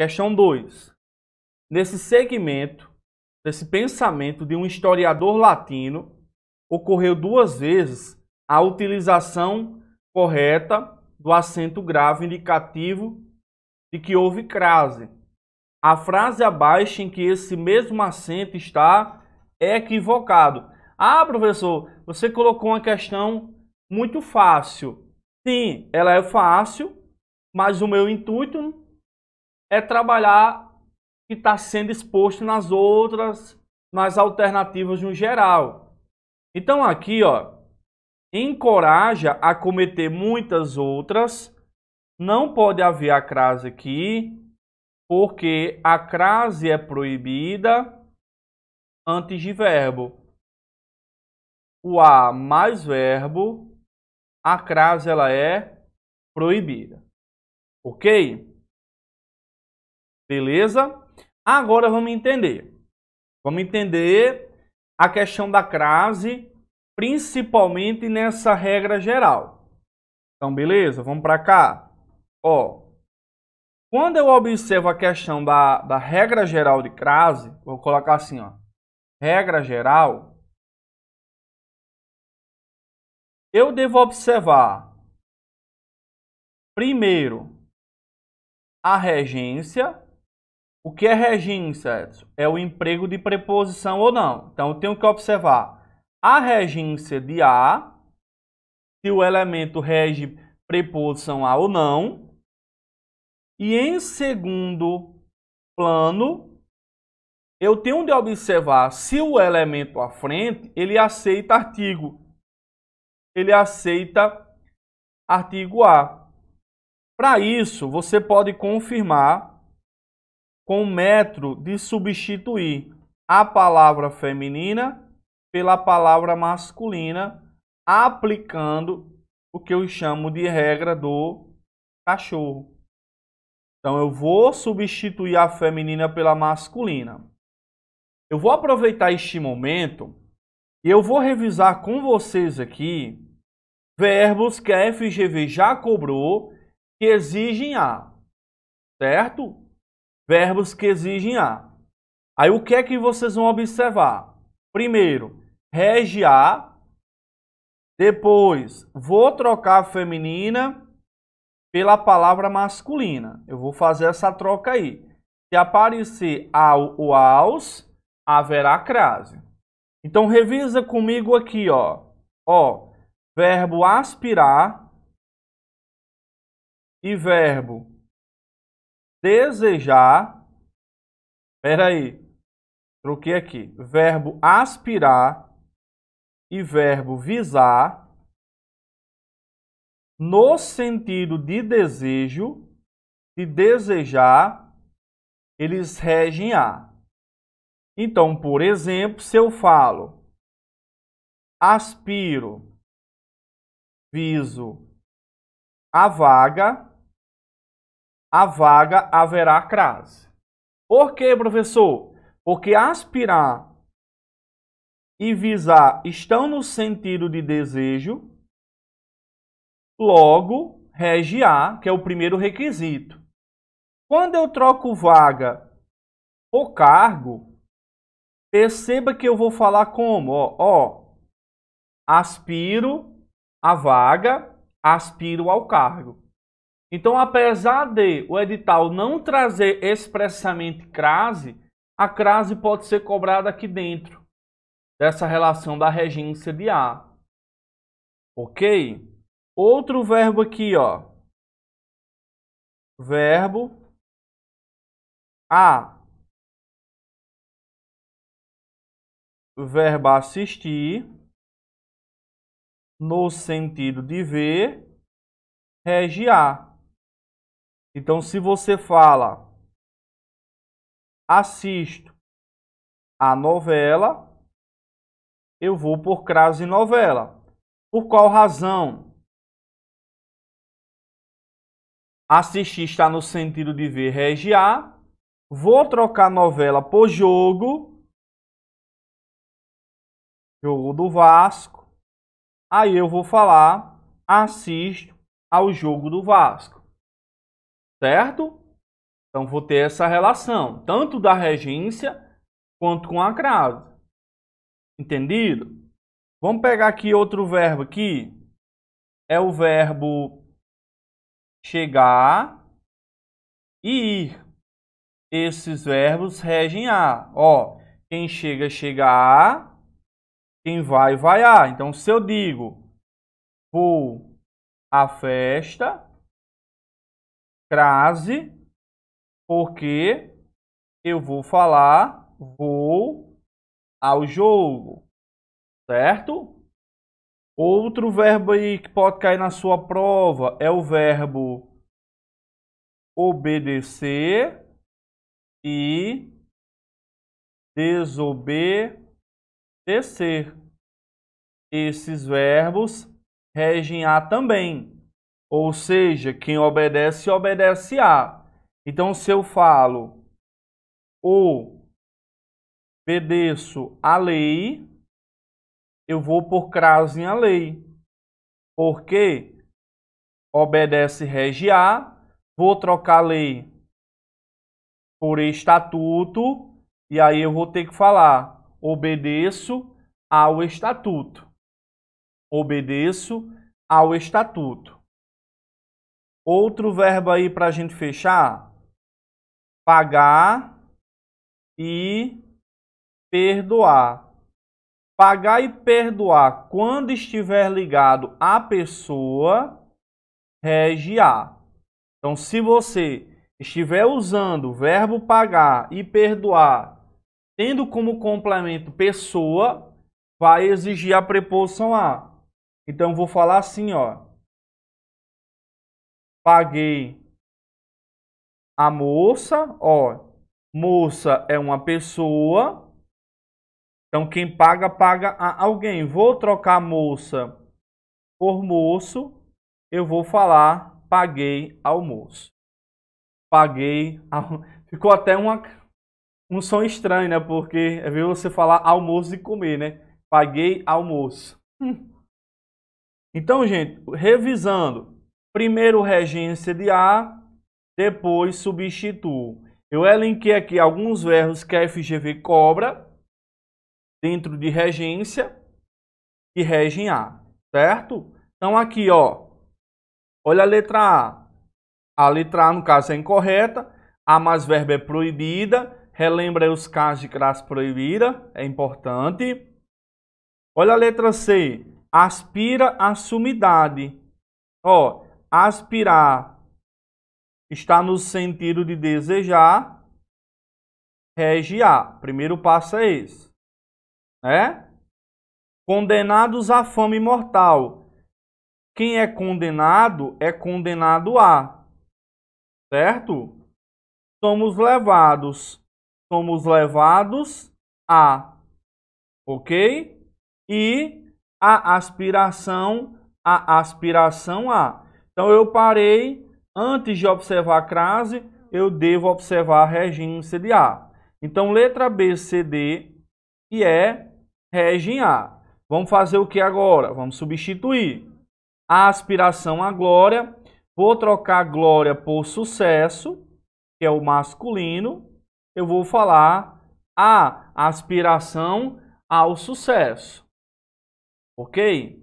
Questão 2. Nesse segmento, nesse pensamento de um historiador latino, ocorreu duas vezes a utilização correta do acento grave indicativo de que houve crase. A frase abaixo em que esse mesmo acento está é equivocado. Ah, professor, você colocou uma questão muito fácil. Sim, ela é fácil, mas o meu intuito é trabalhar que está sendo exposto nas outras, nas alternativas no geral. Então aqui, ó, encoraja a cometer muitas outras. Não pode haver a crase aqui, porque a crase é proibida antes de verbo. O a mais verbo, a crase ela é proibida. OK? Beleza? Agora vamos entender. Vamos entender a questão da crase, principalmente nessa regra geral. Então, beleza? Vamos para cá. Ó, quando eu observo a questão da, da regra geral de crase, vou colocar assim, ó. Regra geral, eu devo observar primeiro a regência o que é regência, Edson? É o emprego de preposição ou não. Então, eu tenho que observar a regência de A, se o elemento rege preposição A ou não. E em segundo plano, eu tenho de observar se o elemento à frente, ele aceita artigo. Ele aceita artigo A. Para isso, você pode confirmar com o metro de substituir a palavra feminina pela palavra masculina, aplicando o que eu chamo de regra do cachorro. Então eu vou substituir a feminina pela masculina. Eu vou aproveitar este momento e eu vou revisar com vocês aqui verbos que a FGV já cobrou que exigem a, certo? verbos que exigem A. Aí o que é que vocês vão observar? Primeiro, rege A. Depois, vou trocar a feminina pela palavra masculina. Eu vou fazer essa troca aí. Se aparecer ao ou aos, haverá crase. Então revisa comigo aqui, ó. Ó, verbo aspirar e verbo desejar. Espera aí. Troquei aqui. Verbo aspirar e verbo visar no sentido de desejo, de desejar, eles regem a. Então, por exemplo, se eu falo aspiro, viso a vaga, a vaga haverá crase. Por quê, professor? Porque aspirar e visar estão no sentido de desejo, logo, A, que é o primeiro requisito. Quando eu troco vaga por cargo, perceba que eu vou falar como? Ó, ó aspiro a vaga, aspiro ao cargo. Então, apesar de o edital não trazer expressamente crase, a crase pode ser cobrada aqui dentro dessa relação da regência de A. Ok? Outro verbo aqui, ó. Verbo A. Verbo assistir no sentido de ver, rege A. Então, se você fala assisto a novela, eu vou por crase novela. Por qual razão? Assistir está no sentido de ver regiar. Vou trocar novela por jogo. Jogo do Vasco. Aí eu vou falar assisto ao jogo do Vasco certo? Então vou ter essa relação, tanto da regência quanto com a crase. Entendido? Vamos pegar aqui outro verbo aqui. É o verbo chegar e ir. Esses verbos regem a. Ó, quem chega, chega a. Quem vai, vai a. Então, se eu digo vou à festa, crase, porque eu vou falar vou ao jogo, certo? Outro verbo aí que pode cair na sua prova é o verbo obedecer e desobedecer. Esses verbos regem A também. Ou seja, quem obedece, obedece a. Então, se eu falo, obedeço a lei, eu vou por crase a lei. Porque obedece a. vou trocar lei por estatuto, e aí eu vou ter que falar, obedeço ao estatuto. Obedeço ao estatuto. Outro verbo aí para a gente fechar: pagar e perdoar. Pagar e perdoar quando estiver ligado à pessoa, rege a. Então, se você estiver usando o verbo pagar e perdoar, tendo como complemento pessoa, vai exigir a preposição a. Então, vou falar assim, ó paguei a moça, ó, moça é uma pessoa. Então quem paga paga a alguém. Vou trocar moça por moço, eu vou falar paguei ao moço. Paguei ao... ficou até uma um som estranho, né? Porque é ver você falar almoço e comer, né? Paguei almoço. Então, gente, revisando, Primeiro regência de A, depois substituo. Eu elenquei aqui alguns verbos que a FGV cobra dentro de regência e regem A, certo? Então aqui, ó, olha a letra A. A letra A, no caso, é incorreta. A mais verbo é proibida. Relembra os casos de classe proibida, é importante. Olha a letra C. Aspira a sumidade. Ó, aspirar está no sentido de desejar, regiar. Primeiro passo é esse. Né? Condenados à fome mortal Quem é condenado é condenado a. Certo? Somos levados. Somos levados a. Ok? E a aspiração, a aspiração a então eu parei, antes de observar a crase, eu devo observar a regime a. Então letra B, CD e é regem A. Vamos fazer o que agora? Vamos substituir a aspiração à glória. Vou trocar glória por sucesso, que é o masculino. Eu vou falar a aspiração ao sucesso. Ok?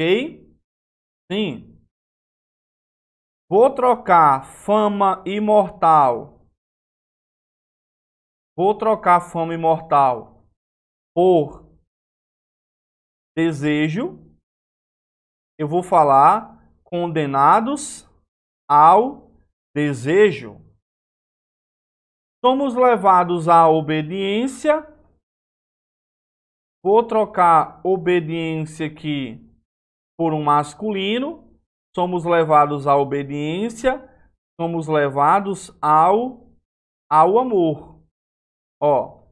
Ok? Sim. Vou trocar fama imortal. Vou trocar fama imortal por desejo. Eu vou falar condenados ao desejo. Somos levados à obediência. Vou trocar obediência aqui por um masculino, somos levados à obediência, somos levados ao, ao amor. Ó.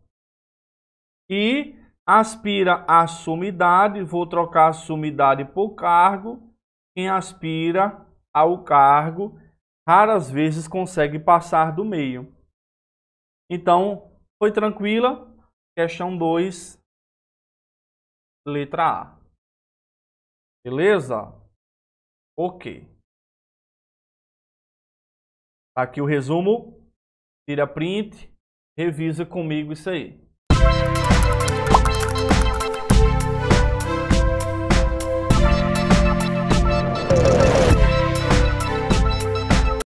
E aspira à sumidade, vou trocar a sumidade por cargo. Quem aspira ao cargo raras vezes consegue passar do meio. Então, foi tranquila? Questão 2, letra A. Beleza? Ok. Aqui o resumo. Tira print. Revisa comigo isso aí.